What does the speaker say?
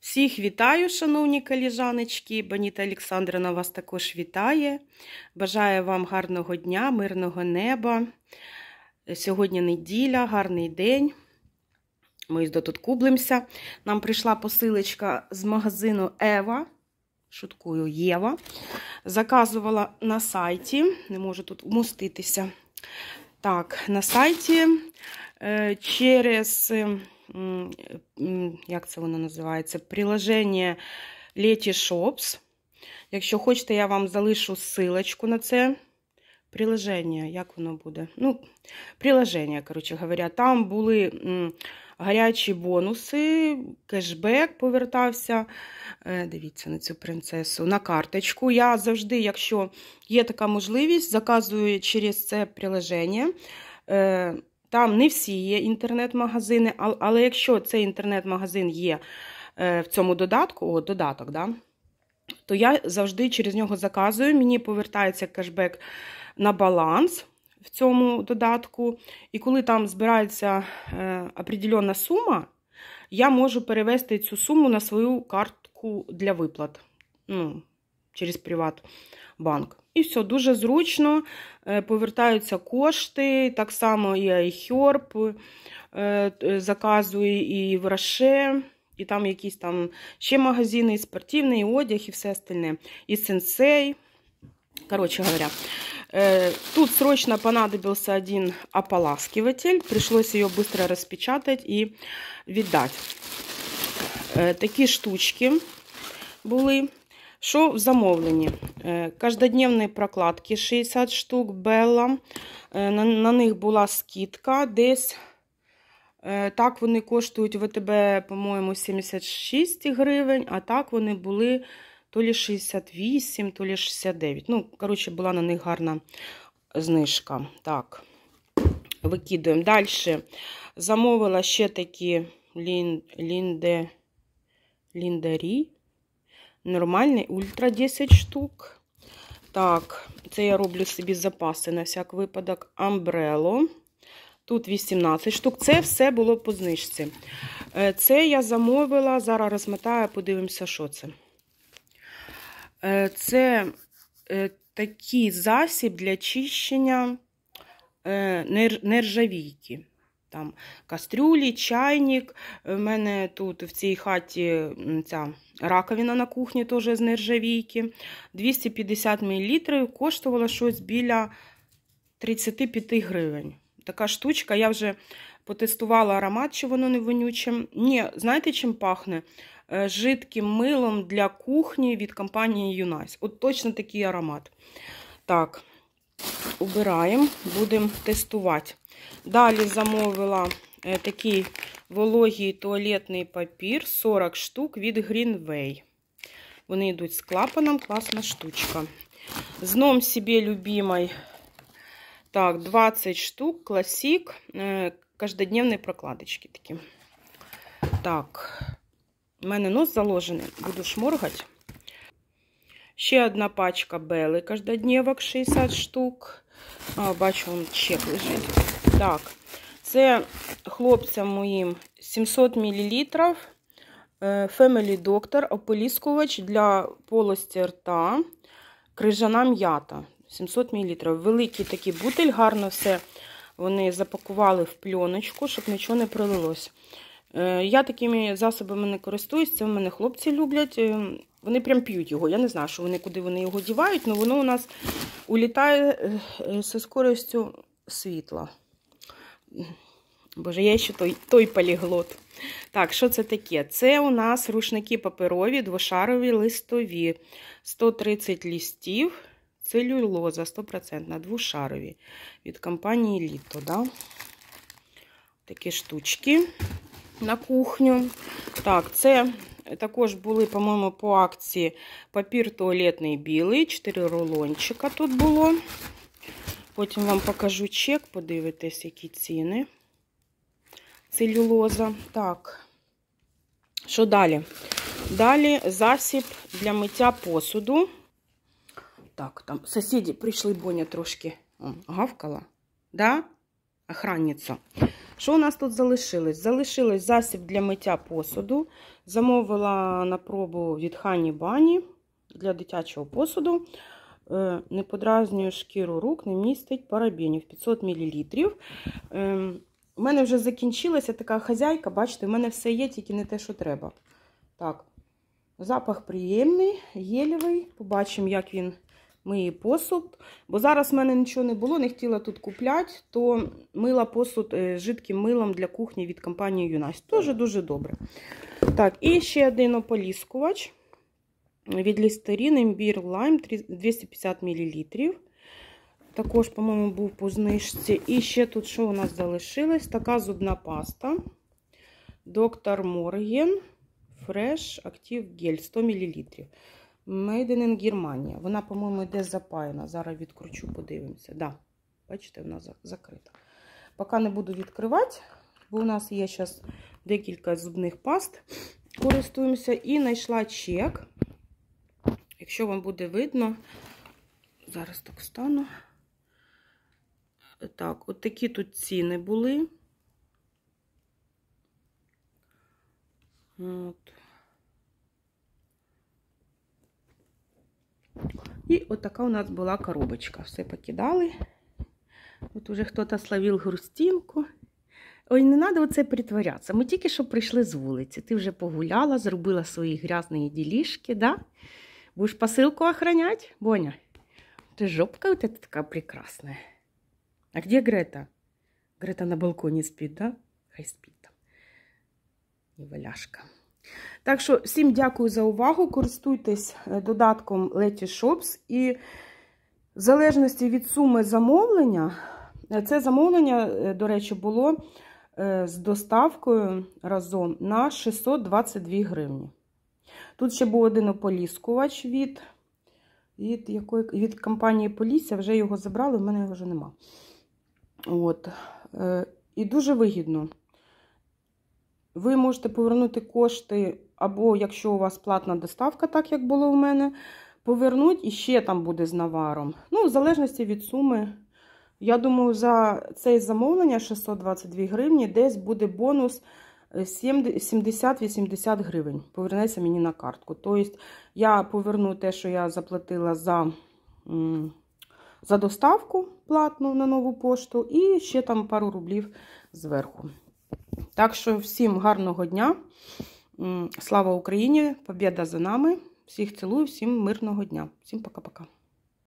Всіх вітаю, шановні коліжаночки. Баніта Олександрівна вас також вітає. Бажаю вам гарного дня, мирного неба. Сьогодні неділя, гарний день. Ми тут кублимося. Нам прийшла посилочка з магазину Ева. Шуткую Єва. Заказувала на сайті, не можу тут вмоститися. Так, на сайті е, через. Е, Э, як це воно називається, приложення Shops. Якщо хочете, я вам залишу силочку на це. Приложення, як воно буде? Ну, приложення, коротше говоря, там були гарячі бонуси, кешбек повертався. Е, дивіться на цю принцесу, на карточку. Я завжди, якщо є така можливість, заказую через це приложення. Е, там не всі є інтернет-магазини, але якщо цей інтернет-магазин є е, в цьому додатку, о, додаток, да, то я завжди через нього заказую. Мені повертається кешбек на баланс в цьому додатку. І коли там збирається е, определенна сума, я можу перевести цю суму на свою картку для виплат. Ну, через Приватбанк. І все, дуже зручно. Е, повертаються кошти. Так само і Айхерб е, заказує, і в Раше, і там якісь там ще магазини, і спортивний, і одяг, і все остальне. І сенсей. Короче говоря, е, тут срочно понадобился один ополаскиватель. Пришлось ее быстро распечатать и віддати. Э, Такі штучки були. Що в замовленні? Е, Каждодневні прокладки 60 штук Белла. Е, на них була скидка десь. Е, так, вони коштують ВТБ, по-моєму, 76 гривень, а так вони були то лі 68, то лі 69. Ну, коротше, була на них гарна знижка. Так, викидуємо. Далі. Замовила ще такі лін... лінде... ліндарі нормальний ультра 10 штук. Так, це я роблю собі запаси на всяк випадок. Амбрело. Тут 18 штук. Це все було по знижці. Е, це я замовила, зараз розмотаю, подивимося, що це. Е, це е, такий засіб для чищення нержавійки. Там кастрюлі, чайник. У е, мене тут в цій хаті ця раковина на кухні теж з нержавійки. 250 мл коштувало щось біля 35 гривень. Така штучка, я вже потестувала аромат, чи воно не вонюче. Ні, знаєте, чим пахне? Е, жидким милом для кухні від компанії Юнайс. От точно такий аромат. Так, обираємо, будемо тестувати. Далі замовила е, такий вологий туалетний папір 40 штук від Greenway. Вони йдуть з клапаном, класна штучка. Зном себе любимий. Так, 20 штук, классик, э, е, прокладочки такі. Так, у мене нос заложений, буду шморгати. Ще одна пачка бели каждодневок 60 штук. А, бачу, он чек лежить. Так, це хлопцям моїм 700 мл. Е, Family Doctor ополіскувач для полості рта, крижана м'ята. 700 мл. Великий такий бутиль, гарно все вони запакували в пленочку, щоб нічого не пролилось. Е, я такими засобами не користуюсь, це в мене хлопці люблять. Е, вони прям п'ють його. Я не знаю, що вони, куди вони його дівають, але воно у нас улітає зі скорістю світла. Боже, я ще той той поліглот. Так, що це таке? Це у нас рушники паперові, двошарові листові. 130 лістів, целюлоза 100%, двошарові. Від компанії Літо. Да? Такі штучки на кухню. Так, це також були, по-моєму, по акції папір туалетний білий, 4 рулончика тут було. Потім вам покажу чек, подивитесь, які ціни. Целюлоза. Так, що далі? Далі засіб для миття посуду. Так, там сусіди прийшли, боня трошки гавкала. Да? Охранниця. Що у нас тут залишилось? Залишилось засіб для миття посуду. Замовила на пробу від Хані Бані для дитячого посуду. Е, не подразнює шкіру рук, не містить парабінів 500 мл. У мене вже закінчилася така хазяйка, бачите, у мене все є, тільки не те, що треба. Так, запах приємний, гелєвий. Побачимо, як він миє посуд. Бо зараз в мене нічого не було, не хотіла тут купляти, то мила посуд е, жидким милом для кухні від компанії Юнасть. Тоже дуже добре. Так, і ще один ополіскувач від лістерін імбір лайм 250 мл. Також, по-моєму, був по знижці. І ще тут, що у нас залишилось? Така зубна паста. Доктор Морген Fresh Active Gel 100 мл. Made in Germany. Вона, по-моєму, йде запаяна. Зараз відкручу, подивимося. Да, Бачите, вона закрита. Поки не буду відкривати, бо у нас є зараз декілька зубних паст. Користуємося і знайшла чек. Якщо вам буде видно, зараз так встану. Так, от такі тут ціни були. От. І отака у нас була коробочка. Все покидали. От уже хтось словив грустинку. Ой, не треба оце притворятися. Ми тільки що прийшли з вулиці. Ти вже погуляла, зробила свої грязні ділішки, да? Будешь посылку охранять, Боня? Ты жопка вот эта такая прекрасная. А где Грета? Грета на балконі спит, да? Хай спить там. І валяшка. Так що, всім дякую за увагу. Користуйтесь э, додатком Letty Shops. І в залежності від суми замовлення, е, це замовлення, е, до речі, було е, з доставкою разом на 622 гривні. Тут ще був один ополіскувач від від, якої, від компанії Полісся. Вже його забрали, в мене його вже нема. От. Е, і дуже вигідно. Ви можете повернути кошти, або якщо у вас платна доставка, так як було в мене, повернуть і ще там буде з наваром. Ну, в залежності від суми. Я думаю, за це замовлення 622 гривні десь буде бонус. 70-80 е, гривень повернеться мені на картку. Тобто, я поверну те, що я заплатила за за доставку платну на нову пошту, і ще там пару рублів зверху. Так що, всім гарного дня. Слава Україні! Побіда за нами! Всіх цілую, всім мирного дня. Всім пока-пока.